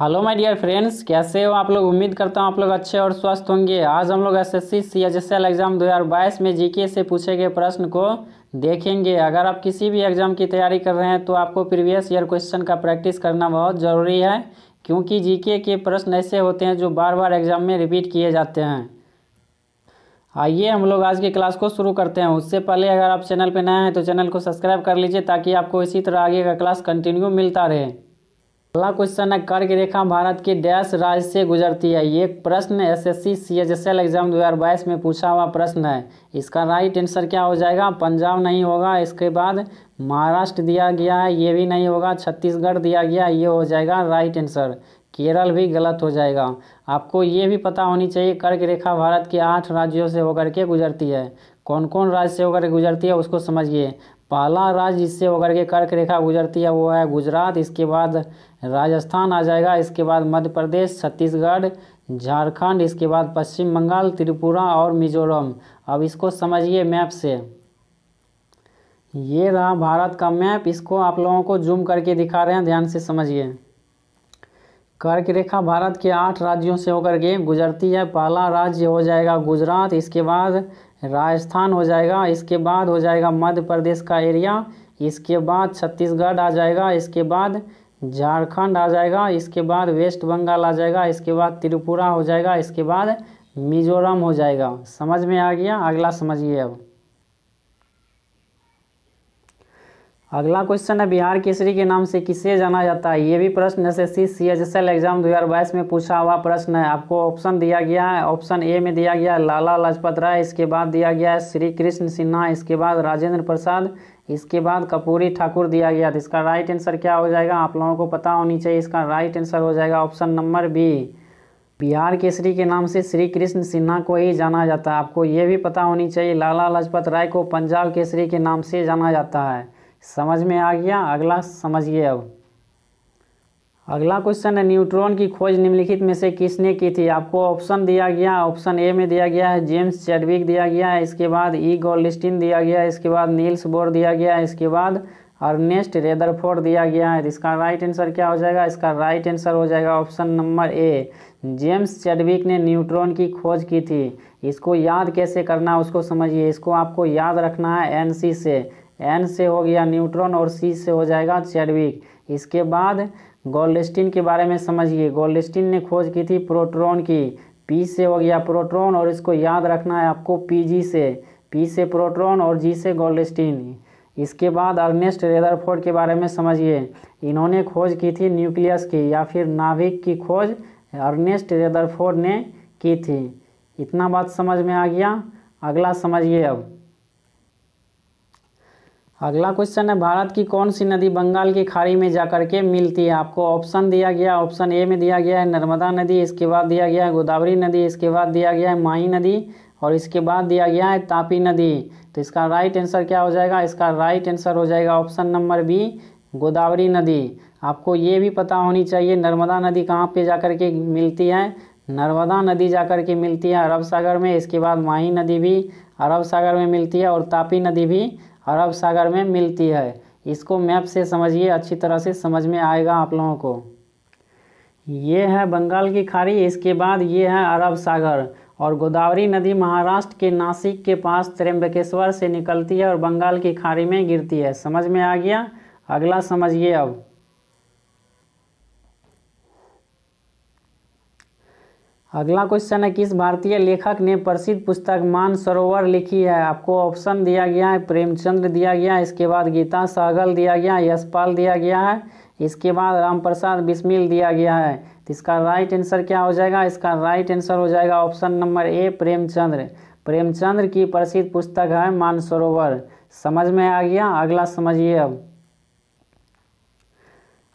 hello my dear friends कैसे हो आप लोग उम्मीद करता हूँ आप लोग अच्छे और स्वस्थ होंगे आज हम लोग एसएससी सीएचएसएल एग्ज़ाम 2022 में जीके से पूछे गए प्रश्न को देखेंगे अगर आप किसी भी एग्ज़ाम की तैयारी कर रहे हैं तो आपको प्रीवियस ईयर क्वेश्चन का प्रैक्टिस करना बहुत ज़रूरी है क्योंकि जीके के प्रश्न ऐसे होते हैं जो बार बार एग्ज़ाम में रिपीट किए जाते हैं आइए हम लोग आज की क्लास को शुरू करते हैं उससे पहले अगर आप चैनल पर नए हैं तो चैनल को सब्सक्राइब कर लीजिए ताकि आपको इसी तरह आगे का क्लास कंटिन्यू मिलता रहे अगला क्वेश्चन है कर्क रेखा भारत के डैश राज्य से गुजरती है ये प्रश्न एसएससी सीएचएसएल एग्जाम 2022 में पूछा हुआ प्रश्न है इसका राइट आंसर क्या हो जाएगा पंजाब नहीं होगा इसके बाद महाराष्ट्र दिया गया है ये भी नहीं होगा छत्तीसगढ़ दिया गया ये हो जाएगा राइट आंसर केरल भी गलत हो जाएगा आपको ये भी पता होनी चाहिए कर्क रेखा भारत के आठ राज्यों से होकर के गुजरती है कौन कौन राज्य से होकर गुजरती है उसको समझिए पहला राज्य जिससे होकर के कर्क रेखा गुजरती है वो है गुजरात इसके बाद राजस्थान आ जाएगा इसके बाद मध्य प्रदेश छत्तीसगढ़ झारखंड इसके बाद पश्चिम बंगाल त्रिपुरा और मिजोरम अब इसको समझिए मैप से ये रहा भारत का मैप इसको आप लोगों को जूम करके दिखा रहे हैं ध्यान से समझिए कर्क रेखा भारत के आठ राज्यों से होकर के गुजरती है पहला राज्य हो जाएगा गुजरात इसके बाद राजस्थान हो जाएगा इसके बाद हो जाएगा मध्य प्रदेश का एरिया इसके बाद छत्तीसगढ़ आ जाएगा इसके बाद झारखंड आ जाएगा इसके बाद वेस्ट बंगाल आ जाएगा इसके बाद त्रिपुरा हो जाएगा इसके बाद मिजोरम हो जाएगा समझ में आ गया अगला समझिए अब अगला क्वेश्चन है बिहार केसरी के नाम से किसे जाना जाता है ये भी प्रश्न S S C C H S L exam 2022 में पूछा हुआ प्रश्न है आपको ऑप्शन दिया गया है ऑप्शन ए में दिया गया है लाला लाजपत राय इसके बाद दिया गया है श्री कृष्ण सिन्हा इसके बाद राजेंद्र प्रसाद इसके बाद कपूरी ठाकुर दिया गया था इसका राइट आंसर क्या हो जाएगा आप लोगों को पता होनी चाहिए इसका राइट आंसर हो जाएगा option number B Bihar Kesari के नाम से श्री कृष्ण सिन्हा को ही जाना जाता है आपको ये भी पता होनी चाहिए लाला लाजपत राय को पंजाब केसरी के नाम से जाना जाता है समझ में आ गया अगला समझिए अब अगला क्वेश्चन है न्यूट्रॉन की खोज निम्नलिखित में से किसने की थी आपको ऑप्शन दिया गया ऑप्शन ए में दिया गया है जेम्स चैडविक दिया गया है इसके बाद ई गोल्डस्टीन दिया गया है इसके बाद नील्स बोर दिया गया है इसके बाद अर्नेस्ट रेदरफोर्ड दिया गया है तो इसका राइट आंसर क्या हो जाएगा इसका राइट आंसर हो जाएगा option number A James Chadwick ने न्यूट्रॉन की खोज की थी इसको याद कैसे करना उसको समझिए इसको आपको याद रखना है एन से एन से हो गया न्यूट्रॉन और सी से हो जाएगा चैडविक इसके बाद गोल्डस्टीन के बारे में समझिए गोल्डस्टीन ने खोज की थी प्रोट्रॉन की पी से हो गया प्रोट्रॉन और इसको याद रखना है आपको पी जी से पी से प्रोट्रॉन और जी से गोल्डस्टीन इसके बाद अर्नेस्ट रेदरफोर्ड के बारे में समझिए इन्होंने खोज की थी न्यूक्लियस की या फिर नाभिक की खोज अर्नेस्ट रेदरफोर्ड ने की थी इतना बात समझ में आ गया अगला समझिए अब अगला क्वेश्चन है भारत की कौन सी नदी बंगाल की खाड़ी में जाकर के मिलती है आपको ऑप्शन दिया गया ऑप्शन ए में दिया गया है नर्मदा नदी इसके बाद दिया गया है गोदावरी नदी इसके बाद दिया गया है माही नदी और इसके बाद दिया गया है तापी नदी तो इसका राइट आंसर क्या हो जाएगा इसका राइट आंसर हो जाएगा ऑप्शन नंबर बी गोदावरी नदी आपको ये भी पता होनी चाहिए नर्मदा नदी कहाँ पर जा के मिलती है नर्मदा नदी जा के मिलती है अरब सागर में इसके बाद माही नदी भी अरब सागर में मिलती है और तापी नदी भी अरब सागर में मिलती है इसको मैप से समझिए अच्छी तरह से समझ में आएगा आप लोगों को ये है बंगाल की खाड़ी इसके बाद ये है अरब सागर और गोदावरी नदी महाराष्ट्र के नासिक के पास त्र्यंबकेश्वर से निकलती है और बंगाल की खाड़ी में गिरती है समझ में आ गया अगला समझिए अब अगला क्वेश्चन है किस भारतीय लेखक ने प्रसिद्ध पुस्तक मान सरोवर लिखी है आपको ऑप्शन दिया गया है प्रेमचंद्र दिया गया है इसके बाद गीता सागल दिया गया है यशपाल दिया गया है इसके बाद रामप्रसाद बिस्मिल दिया गया है तो इसका राइट आंसर क्या हो जाएगा इसका राइट आंसर हो जाएगा option number A Premchandra Premchandra की प्रसिद्ध पुस्तक है मानसरोवर समझ में आ गया अगला समझिए अब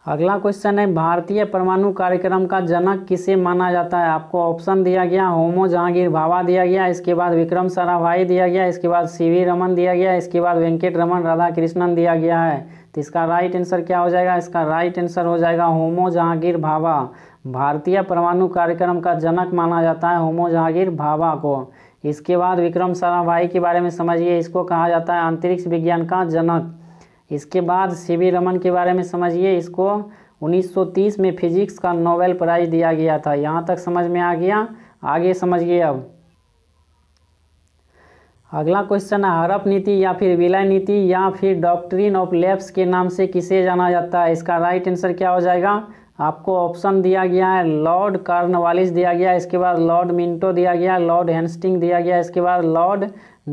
अगला क्वेश्चन है भारतीय परमाणु कार्यक्रम का जनक किसे माना जाता है आपको ऑप्शन दिया गया होमो जहांगीर भाभा दिया गया इसके बाद विक्रम साराभाई दिया गया इसके बाद सी वी रमन दिया गया इसके बाद वेंकट रमन राधाकृष्णन दिया गया है तो इसका राइट आंसर क्या हो जाएगा इसका राइट आंसर हो जाएगा होमो जहांगीर भाभा भारतीय परमाणु कार्यक्रम का जनक माना जाता है होमो जहांगीर भाभा को इसके बाद विक्रम साराभाई के बारे में समझिए इसको कहा जाता है अंतरिक्ष विज्ञान का जनक इसके बाद सी वी रमन के बारे में समझिए इसको 1930 में फिजिक्स का नोबेल प्राइज़ दिया गया था यहाँ तक समझ में आ गया आगे समझिए अब अगला क्वेश्चन है हड़प नीति या फिर विलय नीति या फिर डॉक्ट्रिन ऑफ लेप्स के नाम से किसे जाना जाता है इसका राइट आंसर क्या हो जाएगा आपको ऑप्शन दिया गया है लॉर्ड कार्नवालिस दिया गया इसके बाद लॉर्ड मिंटो दिया गया लॉर्ड हेंस्टिंग दिया गया इसके बाद लॉर्ड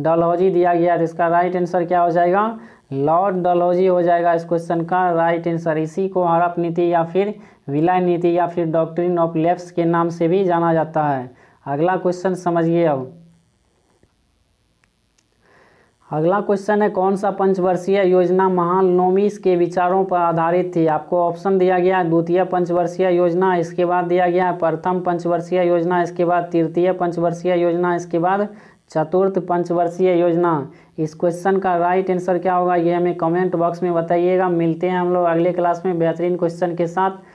डलहौजी दिया गया तो इसका राइट आंसर क्या हो जाएगा लॉर्ड डलोजी हो जाएगा इस क्वेश्चन का राइट आंसर इसी को हड़प नीति या फिर विलय नीति या फिर डॉक्ट्रिन ऑफ लेफ्स के नाम से भी जाना जाता है अगला क्वेश्चन समझिए अब अगला क्वेश्चन है कौन सा पंचवर्षीय योजना महान नोमिस के विचारों पर आधारित थी आपको ऑप्शन दिया गया है द्वितीय पंचवर्षीय योजना इसके बाद दिया गया है प्रथम पंचवर्षीय योजना इसके बाद तृतीय पंचवर्षीय योजना इसके बाद चतुर्थ पंचवर्षीय योजना इस क्वेश्चन का राइट आंसर क्या होगा ये हमें कमेंट बॉक्स में बताइएगा मिलते हैं हम लोग अगले क्लास में बेहतरीन क्वेश्चन के साथ